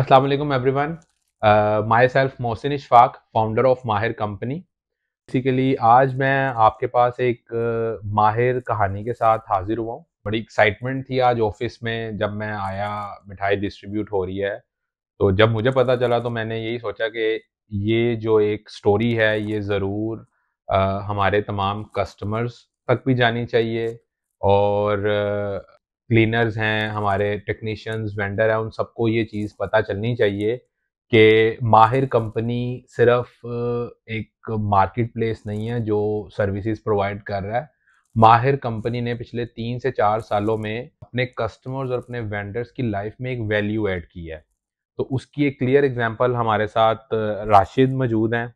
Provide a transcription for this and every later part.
अस्सलाम वालेकुम everyone myself Mohsin Ishfaq founder of Mahir company basically आज मैं आपके पास एक uh, माहिर कहानी के साथ हाजिर हुआ हूँ बड़ी एक्साइटमेंट थी आज ऑफिस में जब मैं आया मिठाई डिस्ट्रीब्यूट हो रही है तो जब मुझे पता चला तो मैंने यही सोचा कि ये जो एक स्टोरी है ये ज़रूर uh, हमारे तमाम कस्टमर्स तक भी जानी चाहिए और uh, क्लीनर्स हैं हमारे टेक्नीशियंस वेंडर हैं उन सबको ये चीज़ पता चलनी चाहिए कि माहिर कंपनी सिर्फ एक मार्केट प्लेस नहीं है जो सर्विसेज प्रोवाइड कर रहा है माहिर कंपनी ने पिछले तीन से चार सालों में अपने कस्टमर्स और अपने वेंडर्स की लाइफ में एक वैल्यू ऐड की है तो उसकी एक क्लियर एग्जांपल हमारे साथ राशिद मौजूद हैं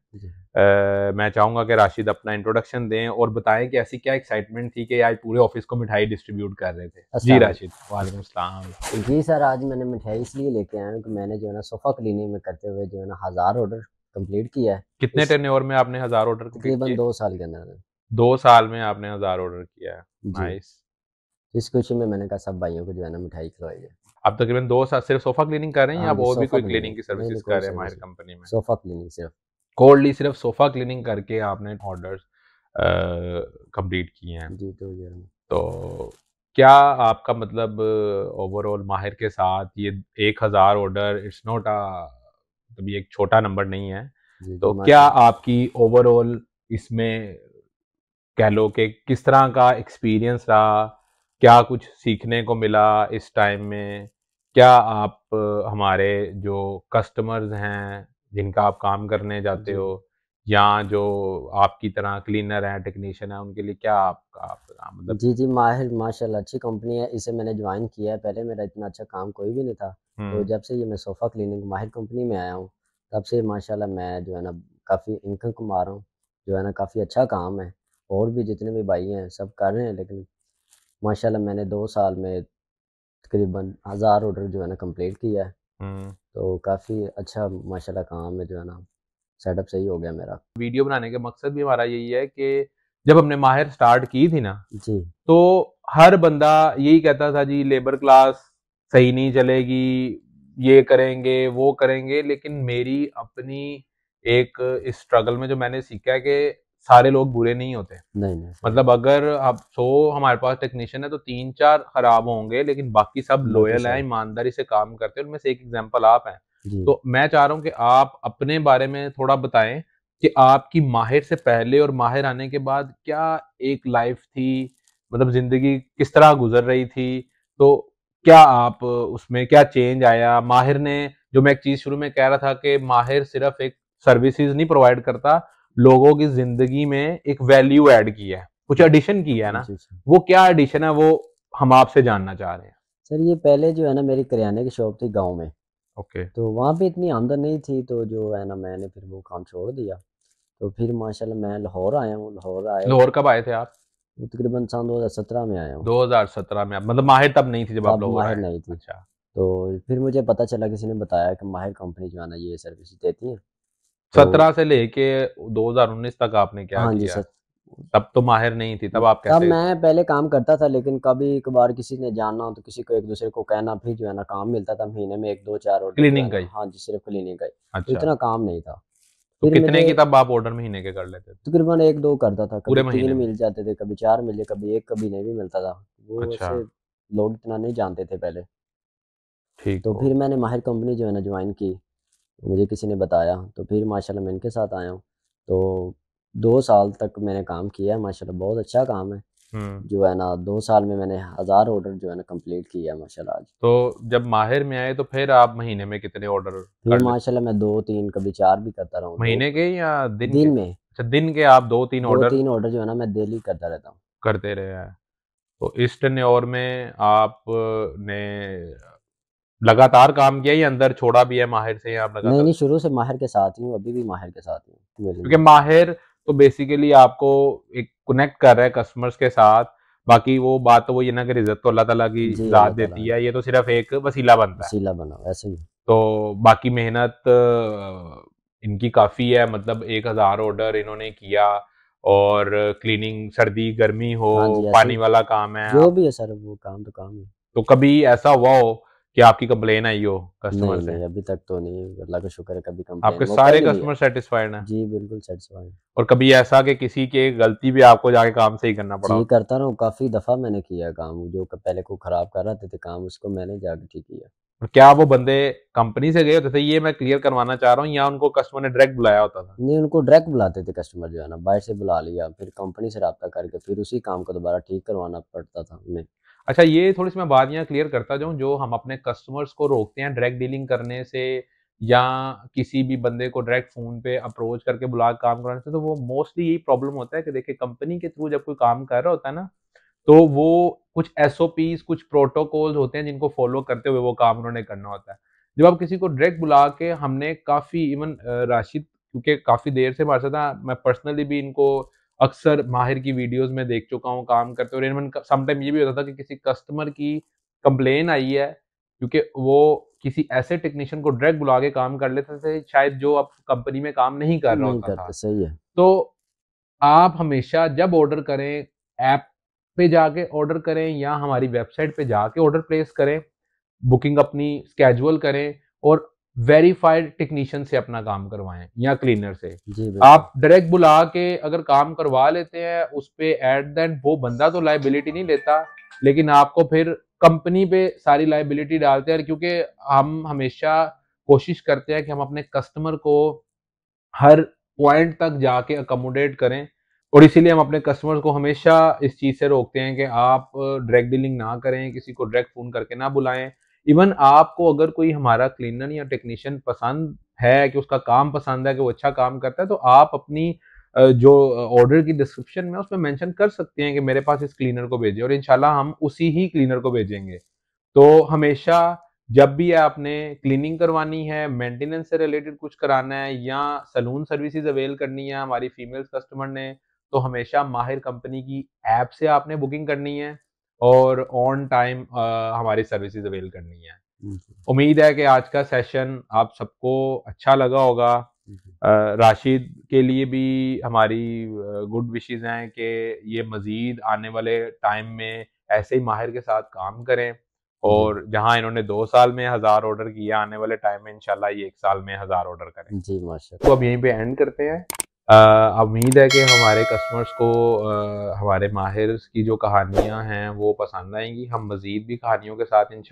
मैं चाहूंगा कि राशिद अपना इंट्रोडक्शन दें और बताएं कि ऐसी क्या एक्साइटमेंट थी कि आज पूरे ऑफिस को मिठाई डिस्ट्रीब्यूट कर रहे थे जी अच्छा। राशिद वालेकुम जी सर आज मैंने मिठाई इसलिए लेके आया कि मैंने जो है ना सोफ़ा क्लीनिंग में करते हुए जो है ना हज़ार ऑर्डर कम्प्लीट किया है कितने टर्न ओवर में आपने हज़ार ऑर्डर तकरीबन दो साल के अंदर दो साल में आपने हज़ार ऑर्डर किया है नाइस इस खुशी में मैंने कहा सब भाइयों को जो है ना मिठाई खिलाई है आप तकरीबन दो साल सिर्फ सोफा क्लीनिंग कर रहे हैं या हाँ आप और भी कोई क्लीनिंग की सर्विसेज कर रहे हैं हमारी कंपनी में सोफा क्लीनिंग सिर्फ कोल्डली सिर्फ सोफा क्लीनिंग करके आपने ऑर्डर कंप्लीट किए हैं जी तो तो क्या आपका मतलब ओवरऑल माहिर के साथ ये एक हज़ार ऑर्डर इट्स नॉट अभी मतलब एक छोटा नंबर नहीं है तो, तो क्या तो आपकी ओवरऑल इसमें कह लो कि किस तरह का एक्सपीरियंस रहा क्या कुछ सीखने को मिला इस टाइम में क्या आप हमारे जो कस्टमर्स हैं जिनका आप काम करने जाते हो या जो आपकी तरह क्लीनर है टेक्नीशियन है उनके लिए क्या आपका आपका मतलब जी जी माहिर माशाल्लाह अच्छी कंपनी है इसे मैंने ज्वाइन किया है पहले मेरा इतना अच्छा काम कोई भी नहीं था तो जब से ये मैं सोफ़ा क्लीनिंग माहिर कंपनी में आया हूँ तब से माशाल्लाह मैं जो है ना काफ़ी इनकम कमा रहा हूँ जो है ना काफ़ी अच्छा काम है और भी जितने भी भाई हैं सब कर रहे हैं लेकिन माशाल्लाह मैंने दो साल में तकरीबन हज़ार ऑर्डर जो है ना कम्प्लीट किया है हम्म। तो काफ़ी अच्छा माशाल्लाह काम है जो है ना सेटअप सही हो गया मेरा वीडियो बनाने का मकसद भी हमारा यही है कि जब हमने माहिर स्टार्ट की थी ना जी तो हर बंदा यही कहता था जी लेबर क्लास सही नहीं चलेगी ये करेंगे वो करेंगे लेकिन मेरी अपनी एक स्ट्रगल में जो मैंने सीखा है कि सारे लोग बुरे नहीं होते नहीं नहीं मतलब अगर आप सो हमारे पास टेक्नीशियन है तो तीन चार खराब होंगे लेकिन बाकी सब लोयल हैं ईमानदारी से काम करते हैं उनमें से एक एग्जाम्पल आप हैं तो मैं चाह रहा हूँ कि आप अपने बारे में थोड़ा बताएं कि आपकी माहिर से पहले और माहिर आने के बाद क्या एक लाइफ थी मतलब जिंदगी किस तरह गुजर रही थी तो क्या आप उसमें क्या चेंज आया माहिर ने जो मैं एक चीज शुरू में कह रहा था कि माहिर सिर्फ एक सर्विसेज नहीं प्रोवाइड करता लोगों की जिंदगी में एक वैल्यू ऐड की है कुछ एडिशन किया है ना वो क्या एडिशन है वो हम आपसे जानना चाह रहे हैं सर ये पहले जो है ना मेरी करियाने की शॉप थी गांव में ओके तो वहाँ पे इतनी आमदन नहीं थी तो जो है ना मैंने फिर वो काम छोड़ दिया तो फिर माशाल्लाह मैं लाहौर आया हूँ लाहौर आया लाहौर कब आए थे आप तकरीबन सन 2017 में आया हूँ 2017 में आप मतलब माहिर तब नहीं थी जब आप लोग माहिर नहीं थी अच्छा तो फिर मुझे पता चला किसी ने बताया कि माहिर कंपनी जो है ना ये सर्विस देती है तो सत्रह से लेके 2019 तक आपने क्या हाँ जी सर तब तो माहिर नहीं थी तब आप कैसे तब मैं पहले काम करता था लेकिन कभी एक बार किसी ने जाना तो किसी को एक दूसरे को कहना भी जो है ना काम मिलता था महीने में एक दो चार ऑर्डर क्लीनिंग का हाँ जी सिर्फ क्लीनिंग का तो अच्छा। इतना काम नहीं था तो कितने की तब आप ऑर्डर महीने के कर लेते थे तकरीबन एक दो करता था पूरे महीने मिल जाते थे कभी चार मिले कभी एक कभी नहीं भी मिलता था वो अच्छा। लोग इतना नहीं जानते थे पहले ठीक तो, तो फिर मैंने माहिर कंपनी जो है ना ज्वाइन की तो मुझे किसी ने बताया तो फिर माशा मैं इनके साथ आया हूँ तो दो साल तक मैंने काम किया है माशाल्लाह बहुत अच्छा काम है हम्म। जो है ना दो साल में मैंने हजार ऑर्डर जो है ना कंप्लीट किया है माशाल्लाह आज तो जब माहिर में आए तो फिर आप महीने में कितने ऑर्डर माशा मैं दो तीन कभी चार भी करता रहा महीने के या दिन दिन के? में अच्छा दिन के आप दो तीन ऑर्डर तीन ऑर्डर जो है ना मैं डेली करता रहता हूँ करते रहे हैं तो इस टन में आपने लगातार काम किया या अंदर छोड़ा भी है माहिर से आप नहीं नहीं शुरू से माहिर के साथ ही अभी भी माहिर के साथ हूँ क्योंकि माहिर तो बेसिकली आपको एक कनेक्ट कर रहा है कस्टमर्स के साथ बाकी वो बात तो वो ये ना कि रिजत तो अल्लाह ताला की जात देती है ये तो सिर्फ एक वसीला बनता है वसीला बना ऐसे ही तो बाकी मेहनत इनकी काफ़ी है मतलब एक हज़ार ऑर्डर इन्होंने किया और क्लीनिंग सर्दी गर्मी हो हाँ पानी वाला काम है जो भी है सर वो काम तो काम है तो कभी ऐसा हुआ हो कि आपकी कंप्लेन आई हो कस्टमर से अभी तक तो नहीं अल्लाह का शुक्र है कभी कंप्लेन आपके सारे कस्टमर सेटिस्फाइड हैं जी बिल्कुल सेटिस्फाइड और कभी ऐसा कि किसी के गलती भी आपको जाके काम से ही करना पड़ा जी करता रहा काफी दफा मैंने किया काम जो पहले को खराब कर रहे थे, तो काम उसको मैंने जाके ठीक किया और क्या वो बंदे कंपनी से गए होते थे तो ये मैं क्लियर करवाना चाह रहा हूँ या उनको कस्टमर ने डायरेक्ट बुलाया होता था नहीं उनको डायरेक्ट बुलाते थे कस्टमर जो है ना बाहर से बुला लिया फिर कंपनी से रबता करके फिर उसी काम को दोबारा ठीक करवाना पड़ता था उन्हें अच्छा ये थोड़ी सी मैं बात क्लियर करता जाऊँ जो हम अपने कस्टमर्स को रोकते हैं डायरेक्ट डीलिंग करने से या किसी भी बंदे को डायरेक्ट फ़ोन पे अप्रोच करके बुला काम कराने से तो वो मोस्टली यही प्रॉब्लम होता है कि देखिए कंपनी के थ्रू जब कोई काम कर रहा होता है ना तो वो कुछ एस कुछ प्रोटोकॉल्स होते हैं जिनको फॉलो करते हुए वो काम उन्होंने करना होता है जब आप किसी को डायरेक्ट बुला के हमने काफ़ी इवन राशिद क्योंकि काफ़ी देर से हमारे साथ मैं पर्सनली भी इनको अक्सर माहिर की वीडियोस में देख चुका हूँ काम करते हुए इवन समटाइम ये भी होता था कि किसी कस्टमर की कंप्लेन आई है क्योंकि वो किसी ऐसे टेक्नीशियन को डायरेक्ट बुला के काम कर लेते थे शायद जो अब कंपनी में काम नहीं कर रहा होता था सही है तो आप हमेशा जब ऑर्डर करें ऐप पे जाके ऑर्डर करें या हमारी वेबसाइट पे जाके ऑर्डर प्लेस करें बुकिंग अपनी स्केजुअल करें और वेरीफाइड टेक्नीशियन से अपना काम करवाएं या क्लीनर से आप डायरेक्ट बुला के अगर काम करवा लेते हैं उस पर एट एंड वो बंदा तो लाइबिलिटी नहीं लेता लेकिन आपको फिर कंपनी पे सारी लाइबिलिटी डालते हैं क्योंकि हम हमेशा कोशिश करते हैं कि हम अपने कस्टमर को हर पॉइंट तक जाके अकोमोडेट करें और इसीलिए हम अपने कस्टमर्स को हमेशा इस चीज़ से रोकते हैं कि आप डायरेक्ट डीलिंग ना करें किसी को डायरेक्ट फ़ोन करके ना बुलाएं इवन आपको अगर कोई हमारा क्लीनर या टेक्नीशियन पसंद है कि उसका काम पसंद है कि वो अच्छा काम करता है तो आप अपनी जो ऑर्डर की डिस्क्रिप्शन में उसमें मेंशन कर सकते हैं कि मेरे पास इस क्लीनर को भेजें और इनशाला हम उसी ही क्लीनर को भेजेंगे तो हमेशा जब भी आपने क्लीनिंग करवानी है मेंटेनेंस से रिलेटेड कुछ कराना है या सलून सर्विसेज अवेल करनी है हमारी फीमेल कस्टमर ने तो हमेशा माहिर कंपनी की ऐप से आपने बुकिंग करनी है और ऑन टाइम हमारी सर्विसेज अवेल करनी है उम्मीद है कि आज का सेशन आप सबको अच्छा लगा होगा राशिद के लिए भी हमारी गुड विशेज हैं कि ये मज़ीद आने वाले टाइम में ऐसे ही माहिर के साथ काम करें और जहां इन्होंने दो साल में हज़ार ऑर्डर किया आने वाले टाइम में इंशाल्लाह ये एक साल में हज़ार ऑर्डर करें जी माशा तो अब यहीं पे एंड करते हैं उम्मीद है कि हमारे कस्टमर्स को आ, हमारे माहिर की जो कहानियाँ हैं वो पसंद आएंगी हम मज़ीद भी कहानियों के साथ इन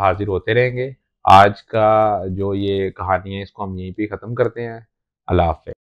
हाजिर होते रहेंगे आज का जो ये कहानी है इसको हम यहीं पे ख़त्म करते हैं अल्लाह हाफ